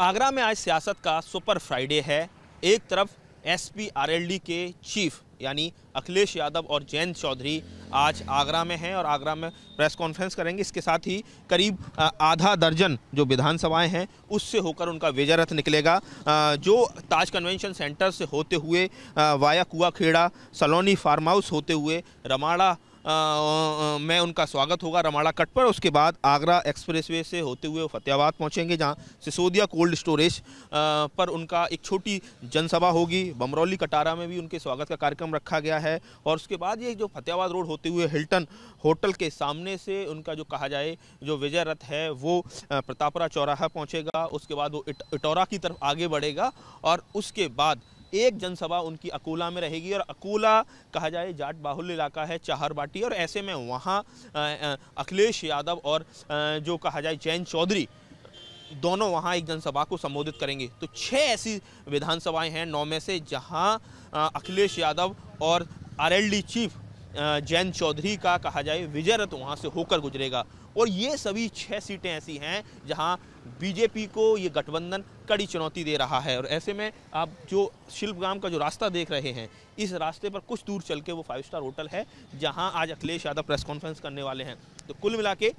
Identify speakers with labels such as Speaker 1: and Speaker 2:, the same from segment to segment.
Speaker 1: आगरा में आज सियासत का सुपर फ्राइडे है एक तरफ S P R L D के चीफ यानी अखिलेश यादव और जयंत चौधरी आज आगरा में हैं और आगरा में प्रेस कॉन्फ्रेंस करेंगे इसके साथ ही करीब आधा दर्जन जो विधानसभाएं हैं उससे होकर उनका विजय रथ निकलेगा जो ताज कन्वेंशन सेंटर से होते हुए वाया कुआ खेड़ा सलोनी फार्म हाउस होते हुए रमाड़ा में उनका स्वागत होगा रमाड़ा कट पर उसके बाद आगरा एक्सप्रेसवे से होते हुए फतेहाबाद पहुंचेंगे जहां सिसोदिया कोल्ड स्टोरेज पर उनका एक छोटी जनसभा होगी बमरौली कटारा में भी उनके स्वागत का कार्यक्रम रखा गया है और उसके बाद ये जो फतेहाबाद रोड होते हुए हिल्टन होटल के सामने से उनका जो कहा जाए जो विजय रथ है वो प्रतापरा चौराहा पहुँचेगा उसके बाद वो इट, इटौरा की तरफ आगे बढ़ेगा और उसके बाद एक जनसभा उनकी अकोला में रहेगी और अकोला कहा जाए जाट बाहुल इलाका है चाहरबाटी और ऐसे में वहाँ अखिलेश यादव और जो कहा जाए जैन चौधरी दोनों वहाँ एक जनसभा को संबोधित करेंगे तो छः ऐसी विधानसभाएं हैं नौ में से जहाँ अखिलेश यादव और आरएलडी चीफ जैन चौधरी का कहा जाए विजय रथ वहाँ से होकर गुजरेगा और ये सभी छः सीटें ऐसी हैं जहाँ बीजेपी को ये गठबंधन कड़ी चुनौती दे रहा है और ऐसे में आप जो शिल्पग्राम का जो रास्ता देख रहे हैं इस रास्ते पर कुछ दूर चल के वो फाइव स्टार होटल है जहाँ आज अखिलेश यादव प्रेस कॉन्फ्रेंस करने वाले हैं तो कुल मिला के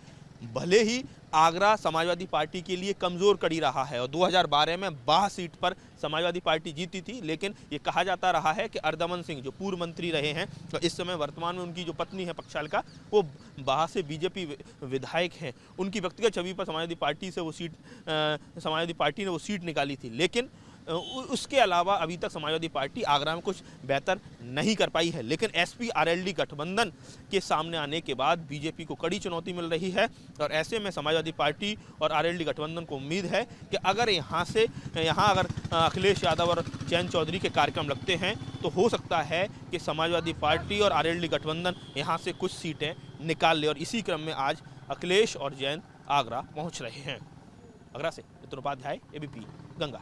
Speaker 1: भले ही आगरा समाजवादी पार्टी के लिए कमज़ोर कड़ी रहा है और 2012 में बाह सीट पर समाजवादी पार्टी जीती थी लेकिन ये कहा जाता रहा है कि अर्दमन सिंह जो पूर्व मंत्री रहे हैं तो इस समय वर्तमान में उनकी जो पत्नी है का वो बाह से बीजेपी विधायक हैं उनकी व्यक्तिगत छवि पर समाजवादी पार्टी से वो सीट समाजवादी पार्टी ने वो सीट निकाली थी लेकिन उसके अलावा अभी तक समाजवादी पार्टी आगरा में कुछ बेहतर नहीं कर पाई है लेकिन एसपी आरएलडी गठबंधन के सामने आने के बाद बीजेपी को कड़ी चुनौती मिल रही है और ऐसे में समाजवादी पार्टी और आरएलडी गठबंधन को उम्मीद है कि अगर यहाँ से यहाँ अगर अखिलेश यादव और चैन चौधरी के कार्यक्रम लगते हैं तो हो सकता है कि समाजवादी पार्टी और डी गठबंधन यहाँ से कुछ सीटें निकाल ले और इसी क्रम में आज अखिलेश और जैन आगरा पहुँच रहे हैं आगरा से मित्र उपाध्याय एबीपी गंगा